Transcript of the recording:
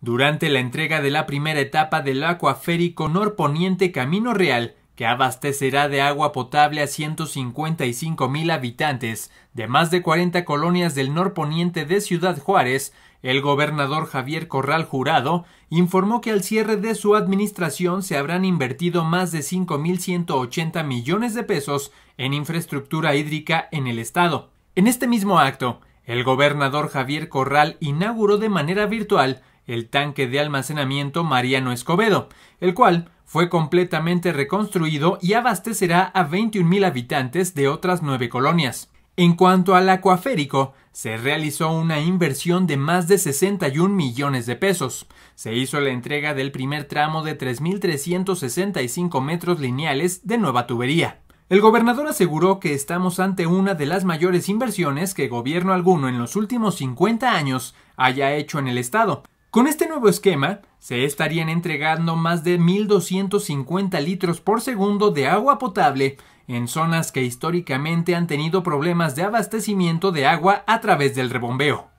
Durante la entrega de la primera etapa del acuaférico norponiente Camino Real, que abastecerá de agua potable a 155 mil habitantes de más de 40 colonias del norponiente de Ciudad Juárez, el gobernador Javier Corral Jurado informó que al cierre de su administración se habrán invertido más de 5.180 millones de pesos en infraestructura hídrica en el estado. En este mismo acto, el gobernador Javier Corral inauguró de manera virtual el tanque de almacenamiento Mariano Escobedo, el cual fue completamente reconstruido y abastecerá a 21.000 habitantes de otras nueve colonias. En cuanto al acuaférico, se realizó una inversión de más de 61 millones de pesos. Se hizo la entrega del primer tramo de 3.365 metros lineales de nueva tubería. El gobernador aseguró que estamos ante una de las mayores inversiones que gobierno alguno en los últimos 50 años haya hecho en el estado, con este nuevo esquema, se estarían entregando más de 1.250 litros por segundo de agua potable en zonas que históricamente han tenido problemas de abastecimiento de agua a través del rebombeo.